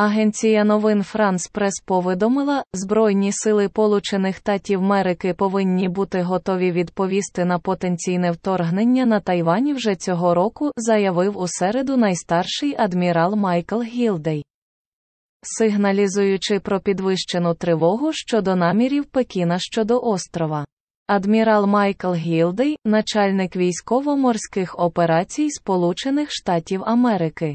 Агенція новин Франс Прес повідомила, Збройні сили Получених Штатів Америки повинні бути готові відповісти на потенційне вторгнення на Тайвані вже цього року, заявив у середу найстарший адмірал Майкл Гілдей. Сигналізуючи про підвищену тривогу щодо намірів Пекіна щодо острова. Адмірал Майкл Гілдей, начальник військово-морських операцій Сполучених Штатів Америки.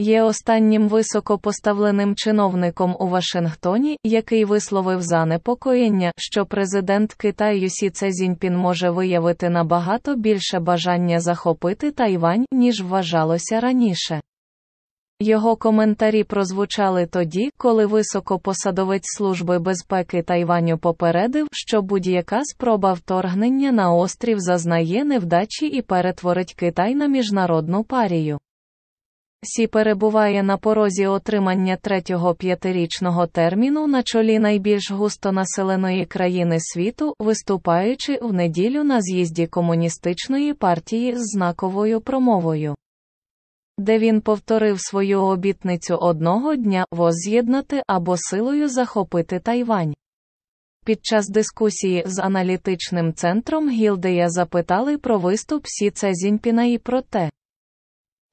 Є останнім високопоставленим чиновником у Вашингтоні, який висловив занепокоєння, що президент Китаю Сі Цезіньпін може виявити набагато більше бажання захопити Тайвань, ніж вважалося раніше. Його коментарі прозвучали тоді, коли високопосадовець Служби безпеки Тайваню попередив, що будь-яка спроба вторгнення на острів зазнає невдачі і перетворить Китай на міжнародну парію. Сі перебуває на порозі отримання третього п'ятирічного терміну на чолі найбільш густонаселеної країни світу, виступаючи в неділю на з'їзді комуністичної партії з знаковою промовою, де він повторив свою обітницю одного дня воз'єднати або силою захопити Тайвань. Під час дискусії з аналітичним центром Гілдея запитали про виступ Сі Цезіньпіна і про те.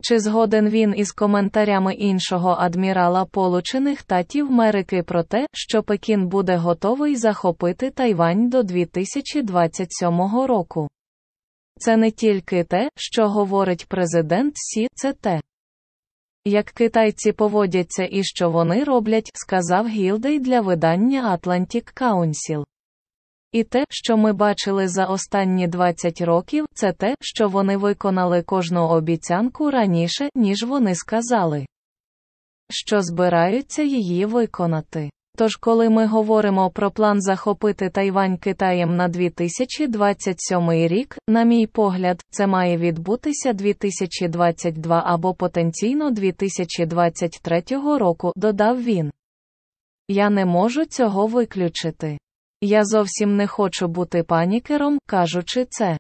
Чи згоден він із коментарями іншого адмірала Получених Татів Мерики про те, що Пекін буде готовий захопити Тайвань до 2027 року? Це не тільки те, що говорить президент Сі, це те, як китайці поводяться і що вони роблять, сказав Гілдей для видання Atlantic Council. І те, що ми бачили за останні 20 років, це те, що вони виконали кожну обіцянку раніше, ніж вони сказали, що збираються її виконати. Тож, коли ми говоримо про план захопити Тайвань Китаєм на 2027 рік, на мій погляд, це має відбутися 2022 або потенційно 2023 року, додав він. Я не можу цього виключити. Я зовсім не хочу бути панікером, кажучи це.